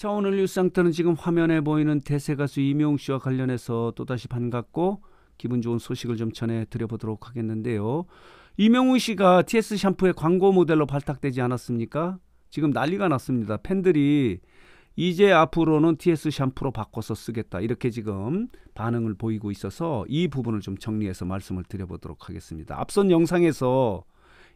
자 오늘 뉴스상터는 지금 화면에 보이는 대세 가수 이명 씨와 관련해서 또다시 반갑고 기분 좋은 소식을 좀 전해 드려보도록 하겠는데요. 이명우 씨가 TS 샴푸의 광고 모델로 발탁되지 않았습니까? 지금 난리가 났습니다. 팬들이 이제 앞으로는 TS 샴푸로 바꿔서 쓰겠다. 이렇게 지금 반응을 보이고 있어서 이 부분을 좀 정리해서 말씀을 드려보도록 하겠습니다. 앞선 영상에서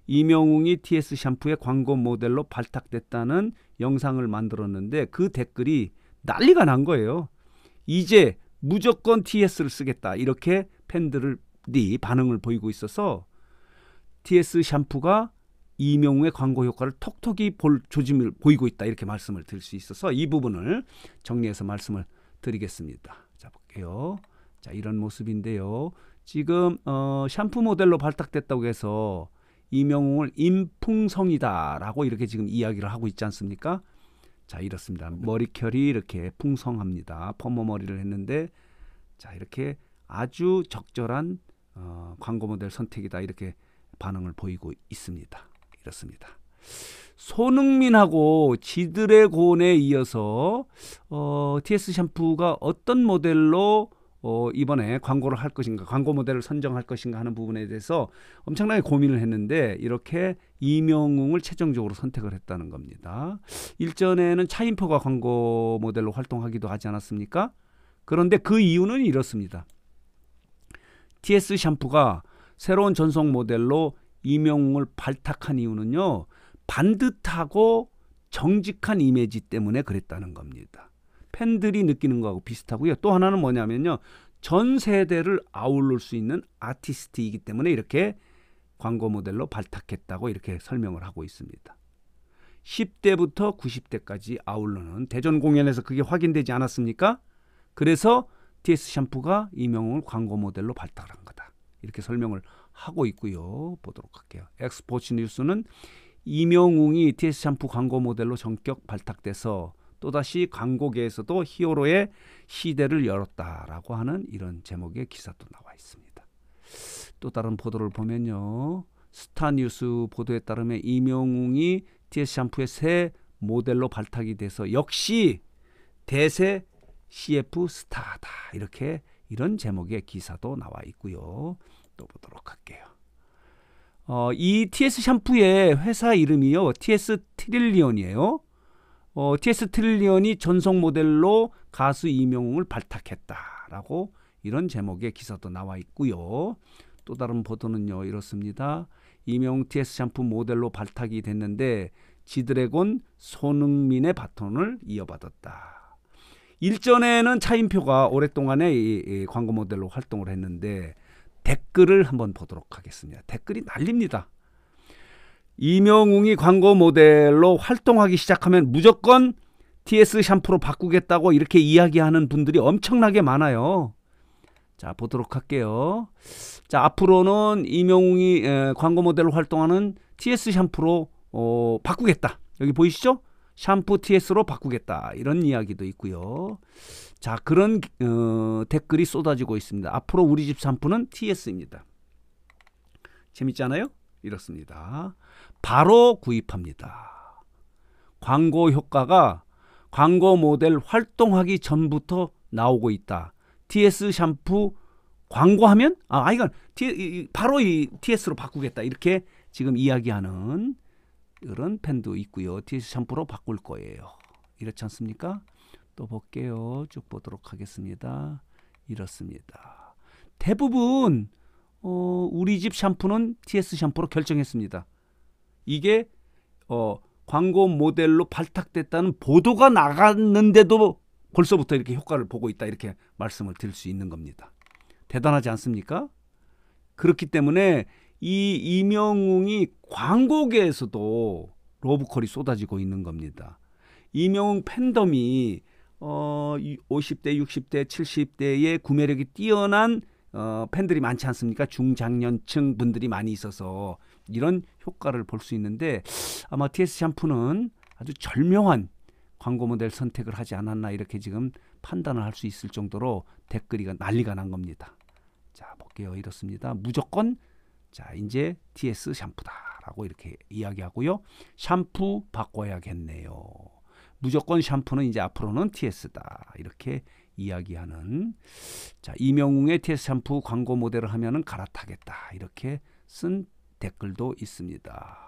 이명웅이 TS 샴푸의 광고 모델로 발탁됐다는 영상을 만들었는데 그 댓글이 난리가 난 거예요. 이제 무조건 TS를 쓰겠다. 이렇게 팬들이 네 반응을 보이고 있어서 TS 샴푸가 이명웅의 광고 효과를 톡톡이 볼 조짐을 보이고 있다. 이렇게 말씀을 드릴 수 있어서 이 부분을 정리해서 말씀을 드리겠습니다. 자, 볼게요. 자, 이런 모습인데요. 지금 어, 샴푸 모델로 발탁됐다고 해서 이명웅을 인풍성이다라고 이렇게 지금 이야기를 하고 있지 않습니까? 자 이렇습니다. 머리결이 이렇게 풍성합니다. 퍼머 머리를 했는데 자 이렇게 아주 적절한 어, 광고 모델 선택이다 이렇게 반응을 보이고 있습니다. 이렇습니다. 손흥민하고 지드래곤에 이어서 어, TS 샴푸가 어떤 모델로 어, 이번에 광고를 할 것인가, 광고 모델을 선정할 것인가 하는 부분에 대해서 엄청나게 고민을 했는데 이렇게 이명웅을 최종적으로 선택을 했다는 겁니다. 일전에는 차인표가 광고 모델로 활동하기도 하지 않았습니까? 그런데 그 이유는 이렇습니다. TS 샴푸가 새로운 전속 모델로 이명웅을 발탁한 이유는요. 반듯하고 정직한 이미지 때문에 그랬다는 겁니다. 팬들이 느끼는 거하고 비슷하고요. 또 하나는 뭐냐면요. 전 세대를 아우를수 있는 아티스트이기 때문에 이렇게 광고 모델로 발탁했다고 이렇게 설명을 하고 있습니다. 10대부터 90대까지 아울러는 대전 공연에서 그게 확인되지 않았습니까? 그래서 TS 샴푸가 이명웅을 광고 모델로 발탁을 한 거다. 이렇게 설명을 하고 있고요. 보도록 할게요. 엑스포츠 뉴스는 이명웅이 TS 샴푸 광고 모델로 전격 발탁돼서 또다시 광고계에서도 히어로의 시대를 열었다라고 하는 이런 제목의 기사도 나와 있습니다. 또 다른 보도를 보면요. 스타뉴스 보도에 따르면 이명웅이 TS 샴푸의 새 모델로 발탁이 돼서 역시 대세 CF 스타다. 이렇게 이런 제목의 기사도 나와 있고요. 또 보도록 할게요. 어, 이 TS 샴푸의 회사 이름이요. TS 트릴리온이에요. 어, T.S. 트릴리언이 전속 모델로 가수 이명웅을 발탁했다라고 이런 제목의 기사도 나와 있고요. 또 다른 보도는요 이렇습니다. 이명웅 T.S. 샴푸 모델로 발탁이 됐는데 지드래곤 손흥민의 바톤을 이어받았다. 일전에는 차인표가 오랫동안에 이, 이 광고 모델로 활동을 했는데 댓글을 한번 보도록 하겠습니다. 댓글이 날립니다. 이명웅이 광고 모델로 활동하기 시작하면 무조건 TS 샴푸로 바꾸겠다고 이렇게 이야기하는 분들이 엄청나게 많아요. 자, 보도록 할게요. 자, 앞으로는 이명웅이 에, 광고 모델로 활동하는 TS 샴푸로 어, 바꾸겠다. 여기 보이시죠? 샴푸 TS로 바꾸겠다. 이런 이야기도 있고요. 자, 그런 어, 댓글이 쏟아지고 있습니다. 앞으로 우리 집 샴푸는 TS입니다. 재밌지 않아요? 이렇습니다. 바로 구입합니다. 광고 효과가 광고 모델 활동하기 전부터 나오고 있다. TS 샴푸 광고하면 아, 아 이건 T, 바로 이 TS로 바꾸겠다 이렇게 지금 이야기하는 그런팬도 있고요. TS 샴푸로 바꿀 거예요. 이렇지 않습니까? 또 볼게요. 쭉 보도록 하겠습니다. 이렇습니다. 대부분 어, 우리 집 샴푸는 TS 샴푸로 결정했습니다. 이게 어, 광고 모델로 발탁됐다는 보도가 나갔는데도 벌써부터 이렇게 효과를 보고 있다 이렇게 말씀을 드릴 수 있는 겁니다. 대단하지 않습니까? 그렇기 때문에 이 이명웅이 광고계에서도 러브콜이 쏟아지고 있는 겁니다. 이명웅 팬덤이 어, 50대, 60대, 70대의 구매력이 뛰어난 어, 팬들이 많지 않습니까? 중장년층 분들이 많이 있어서 이런 효과를 볼 수 있는데 아마 TS 샴푸는 아주 절묘한 광고 모델 선택을 하지 않았나 이렇게 지금 판단을 할 수 있을 정도로 댓글이 난리가 난 겁니다. 자, 볼게요. 이렇습니다. 무조건 자, 이제 TS 샴푸다라고 이렇게 이야기하고요. 샴푸 바꿔야겠네요. 무조건 샴푸는 이제 앞으로는 TS다. 이렇게 이야기하는 자 이명웅의 TS 샴푸 광고 모델을 하면 갈아타겠다 이렇게 쓴 댓글도 있습니다.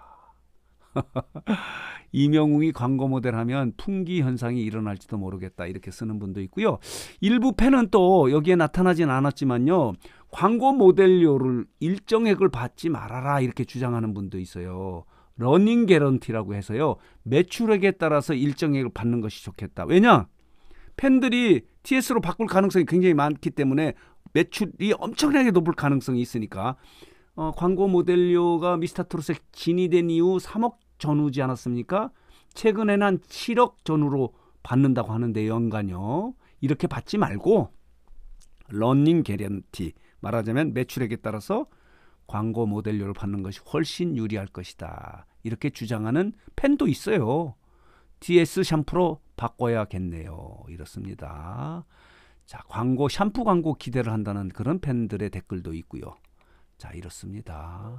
이명웅이 광고 모델 하면 풍기 현상이 일어날지도 모르겠다 이렇게 쓰는 분도 있고요. 일부 팬은 또 여기에 나타나진 않았지만요. 광고 모델료를 일정액을 받지 말아라 이렇게 주장하는 분도 있어요. 러닝 개런티라고 해서요. 매출액에 따라서 일정액을 받는 것이 좋겠다. 왜냐? 팬들이 TS로 바꿀 가능성이 굉장히 많기 때문에 매출이 엄청나게 높을 가능성이 있으니까 어, 광고 모델료가 미스터트롯에 진이된 이후 3억 전후지 않았습니까? 최근에는 한 7억 전후로 받는다고 하는데 연간요. 이렇게 받지 말고 런닝 개런티 말하자면 매출액에 따라서 광고 모델료를 받는 것이 훨씬 유리할 것이다. 이렇게 주장하는 팬도 있어요. GS 샴푸로 바꿔야겠네요. 이렇습니다. 자, 광고, 샴푸 광고 기대를 한다는 그런 팬들의 댓글도 있고요. 자, 이렇습니다.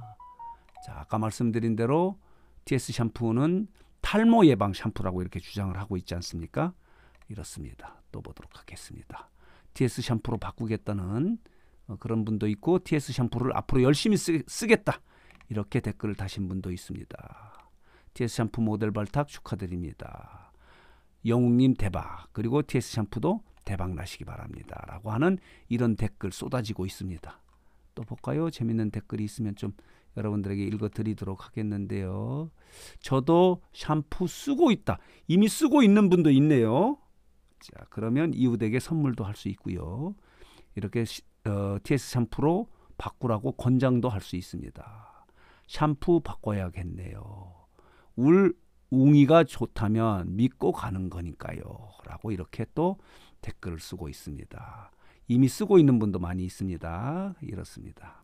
자, 아까 말씀드린 대로 TS 샴푸는 탈모 예방 샴푸라고 이렇게 주장을 하고 있지 않습니까? 이렇습니다. 또 보도록 하겠습니다. TS 샴푸로 바꾸겠다는 어, 그런 분도 있고 TS 샴푸를 앞으로 열심히 쓰, 쓰겠다. 이렇게 댓글을 다신 분도 있습니다. TS 샴푸 모델 발탁 축하드립니다. 영웅님 대박 그리고 TS 샴푸도 대박 나시기 바랍니다. 라고 하는 이런 댓글 쏟아지고 있습니다. 또 볼까요? 재밌는 댓글이 있으면 좀 여러분들에게 읽어드리도록 하겠는데요. 저도 샴푸 쓰고 있다. 이미 쓰고 있는 분도 있네요. 자, 그러면 이웃에게 선물도 할 수 있고요. 이렇게 어, TS 샴푸로 바꾸라고 권장도 할 수 있습니다. 샴푸 바꿔야겠네요. 울 웅이가 좋다면 믿고 가는 거니까요. 라고 이렇게 또 댓글을 쓰고 있습니다. 이미 쓰고 있는 분도 많이 있습니다. 이렇습니다.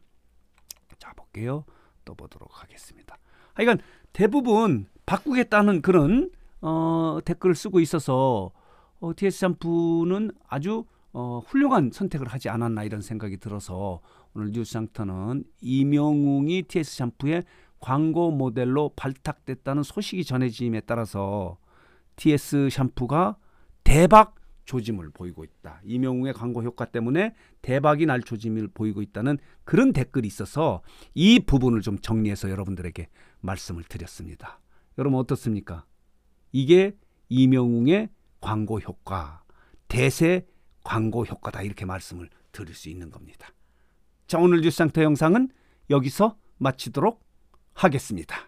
자, 볼게요. 또 보도록 하겠습니다. 하여간 대부분 바꾸겠다는 그런 어, 댓글을 쓰고 있어서 어, TS 샴푸는 아주 어, 훌륭한 선택을 하지 않았나 이런 생각이 들어서 오늘 뉴스 장터는 이명웅이 TS 샴푸의 광고 모델로 발탁됐다는 소식이 전해짐에 따라서 TS 샴푸가 대박 조짐을 보이고 있다. 이명웅의 광고 효과 때문에 대박이 날 조짐을 보이고 있다는 그런 댓글이 있어서 이 부분을 좀 정리해서 여러분들에게 말씀을 드렸습니다. 여러분 어떻습니까? 이게 이명웅의 광고 효과, 대세 광고 효과다 이렇게 말씀을 드릴 수 있는 겁니다. 자 오늘 뉴스 상태 영상은 여기서 마치도록 하겠습니다.